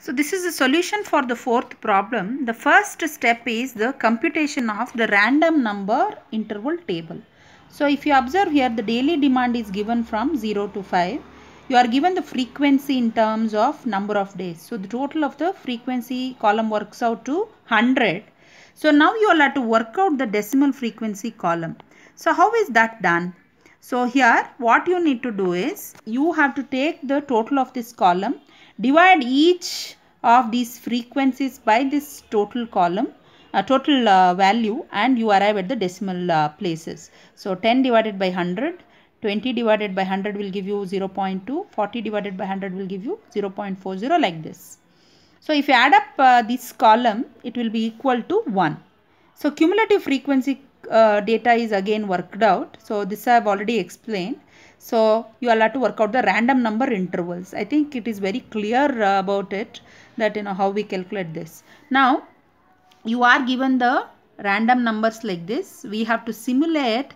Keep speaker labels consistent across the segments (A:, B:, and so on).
A: So this is the solution for the fourth problem. The first step is the computation of the random number interval table. So if you observe here the daily demand is given from 0 to 5. You are given the frequency in terms of number of days. So the total of the frequency column works out to 100. So now you will have to work out the decimal frequency column. So how is that done? So here what you need to do is you have to take the total of this column Divide each of these frequencies by this total column a uh, total uh, value and you arrive at the decimal uh, places. So 10 divided by 100, 20 divided by 100 will give you 0 0.2, 40 divided by 100 will give you 0 0.40 like this. So if you add up uh, this column, it will be equal to 1. So cumulative frequency uh, data is again worked out. So this I have already explained. So you are allowed to work out the random number intervals. I think it is very clear uh, about it that you know how we calculate this. Now you are given the random numbers like this. We have to simulate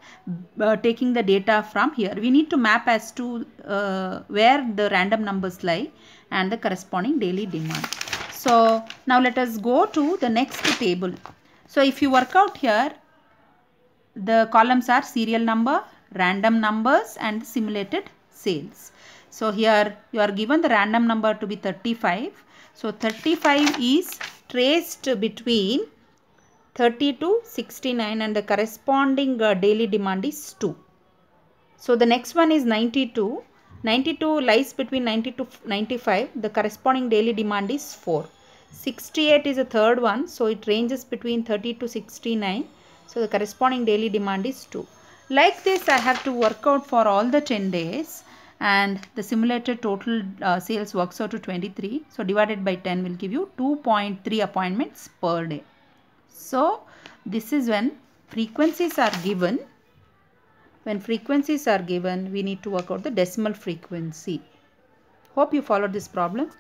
A: uh, taking the data from here. We need to map as to uh, where the random numbers lie and the corresponding daily demand. So now let us go to the next table. So if you work out here, the columns are serial number, random numbers and simulated sales. So here you are given the random number to be 35. So 35 is traced between 30 to 69 and the corresponding uh, daily demand is 2. So the next one is 92. 92 lies between 90 to 95. The corresponding daily demand is 4. 68 is the third one. So it ranges between 30 to 69 so the corresponding daily demand is 2. Like this I have to work out for all the 10 days and the simulated total uh, sales works out to 23. So divided by 10 will give you 2.3 appointments per day. So this is when frequencies are given. When frequencies are given we need to work out the decimal frequency. Hope you followed this problem.